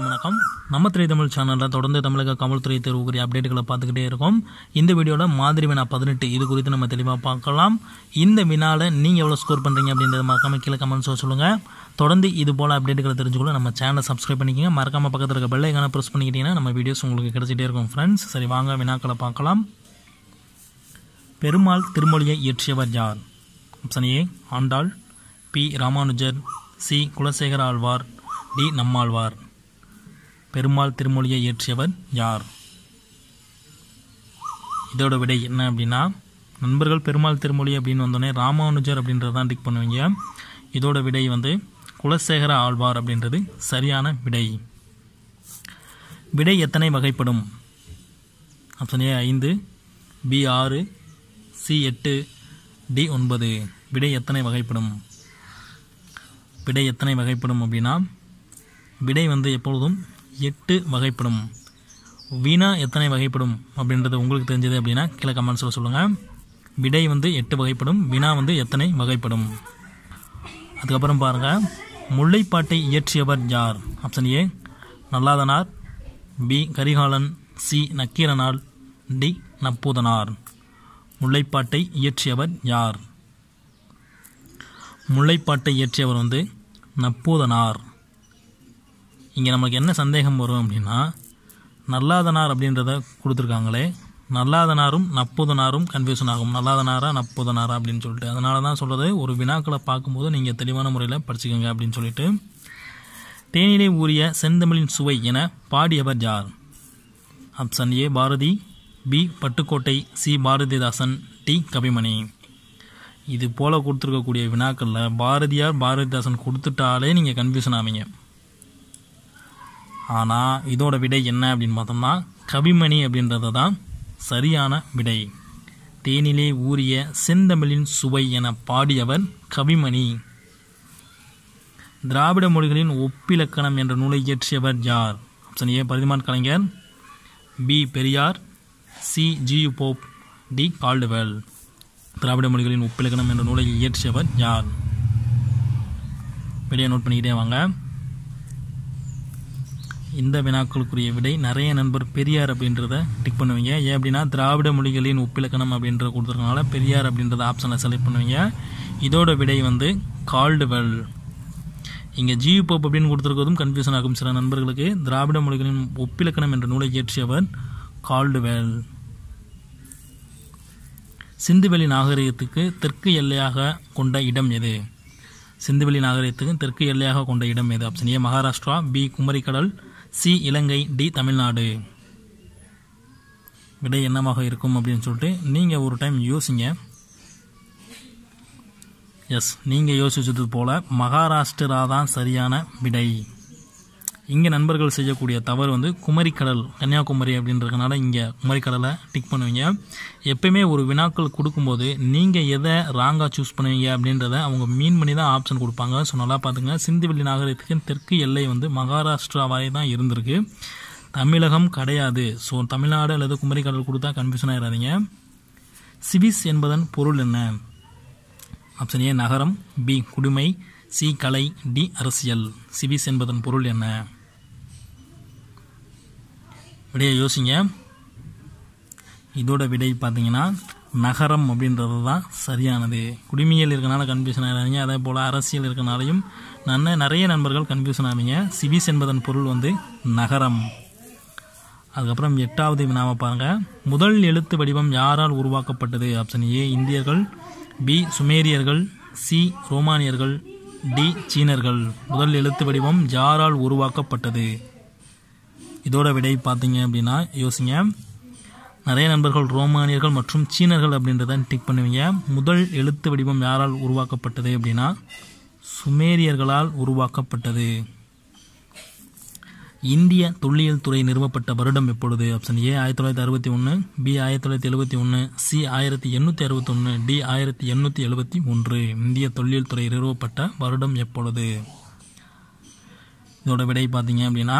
வணக்கம் நம்ம திரை தமிழ் சேனலில் தொடர்ந்து தமிழக காவல்துறை தேர்வுக்குரிய அப்டேட்டுகளை பார்த்துக்கிட்டே இருக்கோம் இந்த வீடியோவில் மாதிரி வினா பதினெட்டு இது குறித்து நம்ம தெளிவாக பார்க்கலாம் இந்த வினாவில் நீங்கள் எவ்வளோ ஸ்கோர் பண்ணுறீங்க அப்படின்றத மறக்காம கீழே கமெண்ட்ஸோ சொல்லுங்கள் தொடர்ந்து இது போல் அப்டேட்டுகளை தெரிஞ்சுக்கொள்ள நம்ம சேனலை சப்ஸ்கிரைப் பண்ணிக்கங்க மறக்காமல் பக்கத்தில் இருக்க பெல் ஐக்கான ப்ரெஸ் பண்ணிக்கிட்டீங்கன்னா நம்ம வீடியோஸ் உங்களுக்கு கிடைச்சிட்டே இருக்கும் ஃப்ரெண்ட்ஸ் சரி வாங்க வினாக்களை பார்க்கலாம் பெருமாள் திருமொழியை இயற்றியவர் யார் option Andal B Ramanujar C Kulasekhara Alwar D Nammalvar பெருமாள் திருமொழியை இயற்றியவர் யார் இதோட விடை என்ன அப்படின்னா நண்பர்கள் பெருமாள் திருமொழி அப்படின்னு வந்தோடனே ராமானுஜர் அப்படின்றது தான் டிக் பண்ணுவீங்க இதோட விடை வந்து குலசேகர ஆழ்வார் அப்படின்றது சரியான விடை விடை எத்தனை வகைப்படும் ஆப்ஷன் ஏ ஐந்து பி ஆறு சி எட்டு டி ஒன்பது விடை எத்தனை வகைப்படும் விடை எத்தனை வகைப்படும் அப்படின்னா விடை வந்து எப்பொழுதும் எட்டு வகைப்படும் வீணா எத்தனை வகைப்படும் அப்படின்றது உங்களுக்கு தெரிஞ்சது அப்படின்னா கீழே கமெண்ட்ஸில் சொல்லுங்கள் விடை வந்து எட்டு வகைப்படும் வினா வந்து எத்தனை வகைப்படும் அதுக்கப்புறம் பாருங்கள் முல்லைப்பாட்டை இயற்றியவர் யார் option A Nalladhanar B Karikalan C நக்கீரனால் டி நப்பூதனார் முல்லைப்பாட்டை இயற்றியவர் யார் முல்லைப்பாட்டை இயற்றியவர் வந்து நப்போதனார் இங்கே நமக்கு என்ன சந்தேகம் வரும் அப்படின்னா நல்லாதனார் அப்படின்றத கொடுத்துருக்காங்களே நல்லாதனாரும் நப்போதனாரும் கன்ஃபியூஷன் ஆகும் நல்லாதனாரா நப்போதனாரா அப்படின்னு சொல்லிட்டு அதனால தான் சொல்கிறது ஒரு வினாக்களை பார்க்கும்போது நீங்கள் தெளிவான முறையில் படிச்சுக்கோங்க அப்படின்னு சொல்லிட்டு தேனிலை ஊறிய செந்தமிழின் சுவை என பாடியவர் யார் option A Bharathi B Pattukkottai C Bharathidasan D Kavimani இது போல் கொடுத்துருக்கக்கூடிய வினாக்களில் பாரதியார் பாரதிதாசன் கொடுத்துட்டாலே நீங்கள் கன்ஃபியூஷன் ஆவீங்க ஆனால் இதோட விடை என்ன அப்படின்னு பார்த்தோம்னா கவிமணி அப்படின்றது தான் சரியான விடை தேனிலே ஊறிய செந்தமிழின் சுவை என பாடியவர் கவிமணி திராவிட மொழிகளின் ஒப்பிலக்கணம் என்ற நூலை இயற்றியவர் யார் option A Parithimal Kalaignar B Periyar C G U Pope D Caldwell திராவிட மொழிகளின் ஒப்பிலக்கணம் என்ற நூலை இயற்றியவர் யார் விடையை நோட் பண்ணிக்கிட்டே வாங்க இந்த வினாக்களுக்குரிய விடை நிறைய நண்பர் பெரியார் அப்படின்றத டிக் பண்ணுவீங்க ஏன் அப்படின்னா திராவிட மொழிகளின் ஒப்பிலக்கணம் அப்படின்றத கொடுத்துருக்கனால பெரியார் அப்படின்றத ஆப்ஷனில் செலக்ட் பண்ணுவீங்க இதோட விடை வந்து கால்டுவெல் இங்கே ஜி போப் அப்படின்னு கொடுத்துருக்கிறதும் கன்ஃபியூஷன் ஆகும் சில நண்பர்களுக்கு திராவிட மொழிகளின் ஒப்பிலக்கணம் என்ற நூலை இயற்றியவர் கால்டுவெல் சிந்துவெளி நாகரிகத்துக்கு தெற்கு எல்லையாக கொண்ட இடம் எது சிந்துவெளி நாகரிகத்துக்கு தெற்கு எல்லையாக கொண்ட இடம் எது ஆப்ஷன் ஏ மகாராஷ்டிரா பி குமரிக்கடல் சி இலங்கை டி தமிழ்நாடு விடை என்னமாக இருக்கும் அப்படின்னு சொல்லிட்டு நீங்கள் ஒரு டைம் யோசிங்க எஸ் நீங்கள் யோசிச்சது போல மகாராஷ்டிரா தான் சரியான விடை இங்கே நண்பர்கள் செய்யக்கூடிய தவறு வந்து குமரிக்கடல் கன்னியாகுமரி அப்படின்றதுனால இங்கே குமரிக்கடலை டிக் பண்ணுவீங்க எப்பயுமே ஒரு வினாக்கள் கொடுக்கும்போது நீங்கள் எதை ராங்காக சூஸ் பண்ணுவீங்க அப்படின்றத அவங்க மீன் பண்ணி தான் ஆப்ஷன் கொடுப்பாங்க ஸோ நல்லா பார்த்துங்க சிந்துவெளி நாகரிகத்துக்கு தெற்கு எல்லை வந்து மகாராஷ்டிராவாய் தான் இருந்திருக்கு தமிழகம் கிடையாது ஸோ தமிழ்நாடு அல்லது குமரிக்கடல் கொடுத்தா கன்ஃபியூஷன் ஆகிடாதீங்க சிவிஸ் என்பதன் பொருள் என்ன ஆப்ஷன் ஏ நகரம் பி குடிமை சி கலை டி அரசியல் சிவிஸ் என்பதன் பொருள் என்ன விடையை யோசிங்க இதோட விடை பார்த்தீங்கன்னா நகரம் அப்படின்றது தான் சரியானது குடிமையில் இருக்கனால கன்ஃபியூஷன் ஆகிறாங்க அதே போல் அரசியல் இருக்கனாலையும் நான் நிறைய நண்பர்கள் கன்ஃபியூஷன் ஆகிங்க சிவிஸ் என்பதன் பொருள் வந்து நகரம் அதுக்கப்புறம் எட்டாவது வினாவை பாருங்கள் முதல் எழுத்து வடிவம் யாரால் உருவாக்கப்பட்டது ஆப்ஷன் ஏ இந்தியர்கள் பி சுமேரியர்கள் சி ரோமானியர்கள் டி சீனர்கள் முதல் எழுத்து வடிவம் ஜாரால் உருவாக்கப்பட்டது இதோட விடை பார்த்தீங்க அப்படின்னா யோசிங்க நிறைய நண்பர்கள் ரோமானியர்கள் மற்றும் சீனர்கள் அப்படின்றத டிக் பண்ணுவீங்க முதல் எழுத்து வடிவம் யாரால் உருவாக்கப்பட்டது அப்படின்னா சுமேரியர்களால் உருவாக்கப்பட்டது இந்திய தொல்லியல் துறை நிறுவப்பட்ட வருடம் எப்பொழுது ஆப்ஷன் ஏ ஆயிரத்தி தொள்ளாயிரத்தி அறுபத்தி ஒன்று பி ஆயிரத்தி தொள்ளாயிரத்தி எழுபத்தி ஒன்று சி ஆயிரத்தி எண்ணூற்றி அறுபத்தொன்று டி ஆயிரத்தி எண்ணூற்றி எழுபத்தி ஒன்று இந்திய தொல்லியல் துறை நிறுவப்பட்ட வருடம் எப்பொழுது இதோட விடை பார்த்தீங்க அப்படின்னா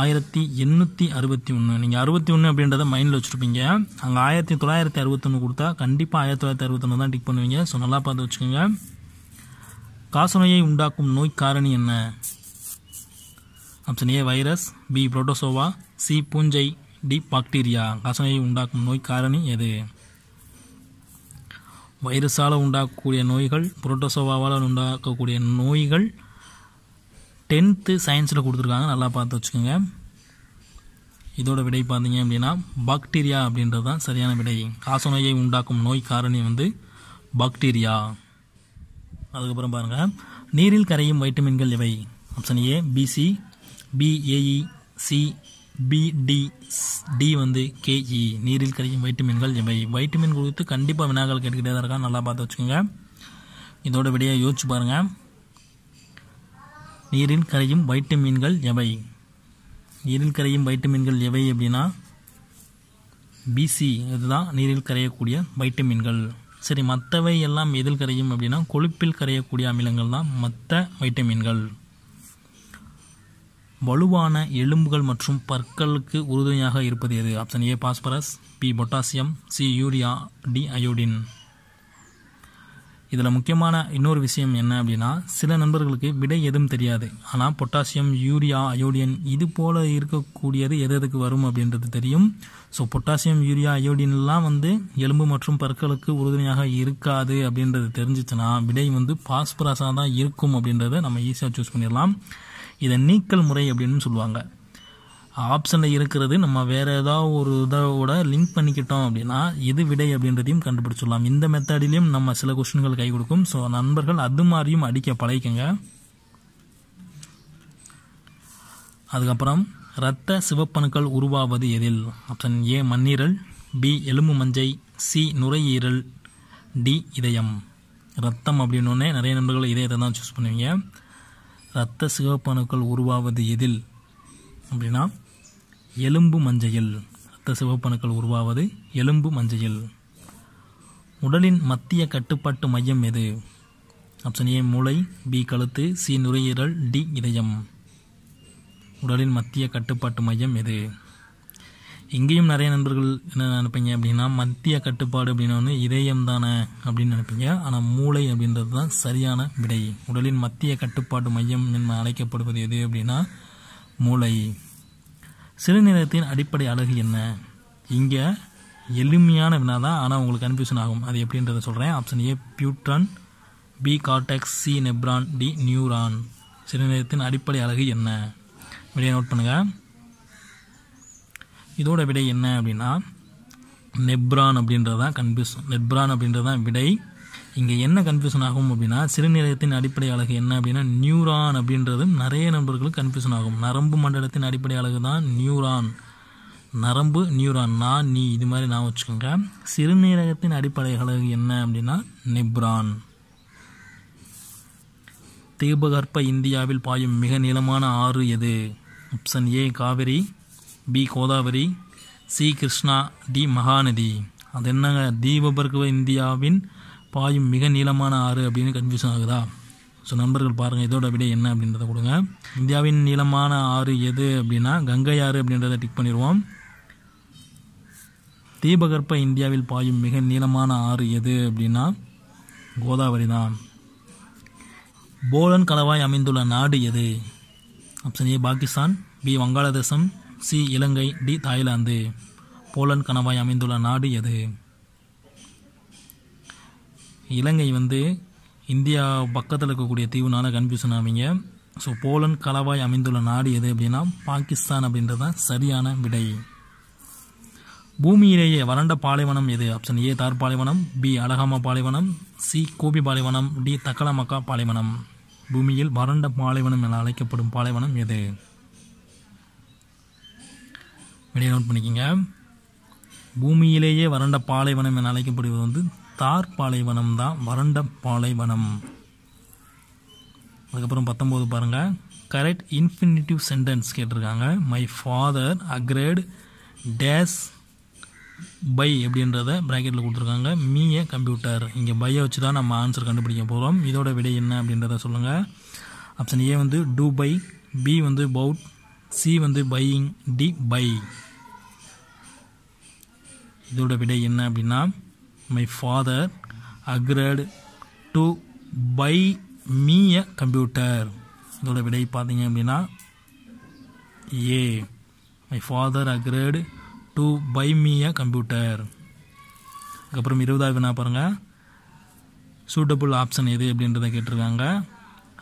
ஆயிரத்தி எண்ணூற்றி அறுபத்தி ஒன்று நீங்கள் அறுபத்தி ஒன்று அப்படின்றத மைண்டில் வச்சுருப்பீங்க அங்கே ஆயிரத்தி தொள்ளாயிரத்தி அறுபத்தொன்று கொடுத்தா கண்டிப்பாக ஆயிரத்தி தொள்ளாயிரத்தி அறுபத்தொன்று தான் டிக் பண்ணுவீங்க ஸோ நல்லா பார்த்து வச்சுக்கோங்க காசநோயை உண்டாக்கும் நோய் காரணி என்ன option A virus B protozoa C பூஞ்சை டி பாக்டீரியா கசனையை உண்டாக்கும் நோய் காரணி எது வைரஸால் உண்டாக்கக்கூடிய நோய்கள் புரோட்டோசோவாவால் உண்டாக்கக்கூடிய நோய்கள் டென்த்து சயின்ஸில் கொடுத்துருக்காங்க நல்லா பார்த்து வச்சுக்கோங்க இதோட விடை பார்த்தீங்க அப்படின்னா பாக்டீரியா அப்படின்றது தான் சரியான விடை காசநோயை உண்டாக்கும் நோய் காரணி வந்து பாக்டீரியா அதுக்கப்புறம் பாருங்கள் நீரில் கரையும் வைட்டமின்கள் இவை option A BC BAE C BD D வந்து கேஇ e, நீரில் கரையும் வைட்டமின்கள் இவை வைட்டமின் கொடுத்து கண்டிப்பாக வினாக்கள் கேட்டுக்கிட்டே தான் இருக்கா நல்லா பார்த்து வச்சுக்கோங்க இதோட விடையை யோசிச்சு பாருங்கள் நீரில் கரையும் வைட்டமின்கள் எவை நீரில் கரையும் வைட்டமின்கள் எவை அப்படின்னா பிசி இதுதான் நீரில் கரையக்கூடிய வைட்டமின்கள் சரி மற்றவை எல்லாம் எதில் கரையும் அப்படின்னா கொழுப்பில் கரையக்கூடிய அமிலங்கள் தான் மற்ற வைட்டமின்கள் வலுவான எலும்புகள் மற்றும் பற்களுக்கு உறுதுணையாக இருப்பது எது option A phosphorus B potassium C urea D iodine இதில் முக்கியமான இன்னொரு விஷயம் என்ன அப்படின்னா சில நண்பர்களுக்கு விடை எதுவும் தெரியாது ஆனால் பொட்டாசியம் யூரியா அயோடியன் இது போல் இருக்கக்கூடியது எது எதுக்கு வரும் அப்படின்றது தெரியும் ஸோ பொட்டாசியம் யூரியா அயோடின்லாம் வந்து எலும்பு மற்றும் பற்களுக்கு உறுதுணையாக இருக்காது அப்படின்றது தெரிஞ்சிச்சுன்னா விடை வந்து பாஸ்பரஸாக தான் இருக்கும் அப்படின்றத நம்ம ஈஸியாக சூஸ் பண்ணிடலாம் இதை நீக்கல் முறை அப்படின்னு சொல்லுவாங்க ஆப்ஷனில் இருக்கிறது நம்ம வேறு ஏதாவது ஒரு இதோட லிங்க் பண்ணிக்கிட்டோம் அப்படின்னா இது விடை அப்படின்றதையும் கண்டுபிடிச்சிடலாம் இந்த மெத்தடிலையும் நம்ம சில கொஷின்கள் கை கொடுக்கும் ஸோ நண்பர்கள் அது மாதிரியும் அடிக்க பழகிக்கங்க அதுக்கப்புறம் இரத்த சிவப்பணுக்கள் உருவாவது எதில் ஆப்ஷன் ஏ மண்ணீரல் பி எலும்பு மஞ்சை சி நுரையீரல் டி இதயம் ரத்தம் அப்படின்னோடனே நிறைய நண்பர்கள் இதயத்தை தான் சூஸ் பண்ணுவீங்க இரத்த சிவப்பணுக்கள் உருவாவது எதில் அப்படின்னா எலும்பு மஞ்சையில் இரத்த சிவப்பணுக்கள் உருவாவது எலும்பு மஞ்சையில் உடலின் மத்திய கட்டுப்பாட்டு மையம் எது ஆப்ஷன் ஏ மூளை பி கழுத்து சி நுரையீரல் டி இதயம் உடலின் மத்திய கட்டுப்பாட்டு மையம் எது இங்கேயும் நிறைய நண்பர்கள் என்ன நினைப்பீங்க அப்படின்னா மத்திய கட்டுப்பாடு அப்படின்னு வந்து இதயம் தானே அப்படின்னு நினைப்பீங்க ஆனால் மூளை அப்படின்றது தான் சரியான விடை உடலின் மத்திய கட்டுப்பாட்டு மையம் என்று அழைக்கப்படுவது எது அப்படின்னா மூளை சிறுநீரகத்தின் அடிப்படை அழகு என்ன இங்கே எளிமையான வினா தான் ஆனால் உங்களுக்கு கன்ஃபியூஷன் ஆகும் அது எப்படின்றத சொல்கிறேன் ஆப்ஷன் ஏ பியூட்ரான் B cortex C nephron D neuron சிறுநீரகத்தின் அடிப்படை அழகு என்ன விடையை நோட் பண்ணுங்கள் இதோட விடை என்ன அப்படின்னா நெப்ரான் அப்படின்றது தான் கன்ஃபியூஷன் நெப்ரான் அப்படின்றது தான் விடை இங்கே என்ன கன்ஃபியூஷன் ஆகும் அப்படின்னா சிறுநீரகத்தின் அடிப்படை அழகு என்ன அப்படின்னா நியூரான் அப்படின்றது நிறைய நண்பர்களுக்கு கன்ஃபியூஷன் ஆகும் நரம்பு மண்டலத்தின் அடிப்படை அழகு தான் நியூரான் நரம்பு நியூரான் நான் நீ இது மாதிரி நான் வச்சுக்கோங்க சிறுநீரகத்தின் அடிப்படை அழகு என்ன அப்படின்னா நிப்ரான் தீபகற்ப இந்தியாவில் பாயும் மிக நீளமான ஆறு எது option A Kaveri B Godavari C Krishna D Mahanadi அது என்னங்க தீபபர்கவ இந்தியாவின் பாயும் மிக நீளமான ஆறு அப்படின்னு கன்ஃபியூஷன் ஆகுதா ஸோ நண்பர்கள் பாருங்கள் இதோட விட என்ன அப்படின்றத கொடுங்க இந்தியாவின் நீளமான ஆறு எது அப்படின்னா கங்கை ஆறு அப்படின்றத டிக் பண்ணிடுவோம் தீபகற்ப இந்தியாவில் பாயும் மிக நீளமான ஆறு எது அப்படின்னா கோதாவரி தான் போலன் கலவாய் அமைந்துள்ள நாடு எது option A Pakistan B Vangaladesam C Ilangai D Thailand போலண்ட் கணவாய் அமைந்துள்ள நாடு எது இலங்கை வந்து இந்தியா பக்கத்தில் இருக்கக்கூடிய தீவுனால கன்ஃபியூஷன் ஆவீங்க ஸோ போலண்ட் கலவாய் அமைந்துள்ள நாடு எது அப்படின்னா பாகிஸ்தான் அப்படின்றது தான் சரியான விடை பூமியிலேயே வறண்ட பாலைவனம் எது ஆப்ஷன் ஏ தார் பாலைவனம் பி அலகாமா பாலைவனம் சி கோபி பாலைவனம் டி தக்கலமக்கா பாலைவனம் பூமியில் வறண்ட பாலைவனம் என அழைக்கப்படும் பாலைவனம் எது வெளியே நோட் பண்ணிக்கோங்க பூமியிலேயே வறண்ட பாலைவனம் என அழைக்கப்படுவது வந்து தார் பாலைவனம் தான் வறண்ட பாலைவனம் அதுக்கப்புறம் பத்தொம்போது பாருங்கள் கரெக்ட் இன்ஃபினிட்டிவ் சென்டென்ஸ் கேட்டிருக்காங்க my father agreed days buy அப்படின்றத ப்ராக்கெட்டில் கொடுத்துருக்காங்க ஏ கம்ப்யூட்டர் இங்கே பையை வச்சு தான் நம்ம ஆன்சர் கண்டுபிடிக்க போகிறோம் இதோட விடை என்ன அப்படின்றத சொல்லுங்கள் ஆப்ஷன் ஏ வந்து டூ பை பி வந்து பவுட் சி வந்து பையிங் டி பை இதோட விடை என்ன அப்படின்னா my father agreed to buy me a computer இதோட விடை பார்த்தீங்க அப்படின்னா A my father agreed to buy me a computer அதுக்கப்புறம் இருபதாவது நான் பாருங்கள் சூட்டபுள் ஆப்ஷன் எது அப்படின்றத கேட்டிருக்காங்க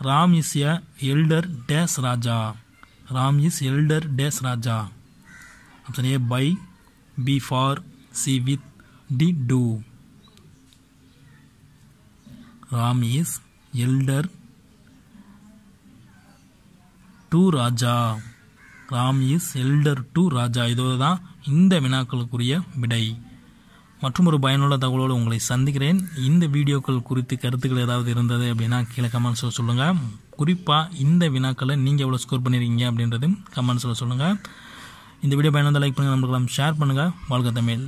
Ram is elder days Raja Ram is elder days Raja option A by B for C with D to Ram is elder to Raja Ram is elder to Raja தான் இந்த வினாக்களுக்குரிய விடை மற்றும் ஒரு பயனுள்ள தகவலோடு உங்களை சந்திக்கிறேன் இந்த வீடியோக்கள் குறித்து கருத்துக்கள் ஏதாவது இருந்தது அப்படின்னா கீழே கமெண்ட்ஸ் சொல்லுங்கள் குறிப்பாக இந்த வினாக்களை நீங்கள் எவ்வளோ ஸ்கோர் பண்ணியிருக்கீங்க அப்படின்றது கமெண்ட்ஸில் சொல்லுங்கள் இந்த வீடியோ பயணம் லைக் பண்ணுங்கள் நம்பலாம் ஷேர் பண்ணுங்கள் வாழ்க தமிழ்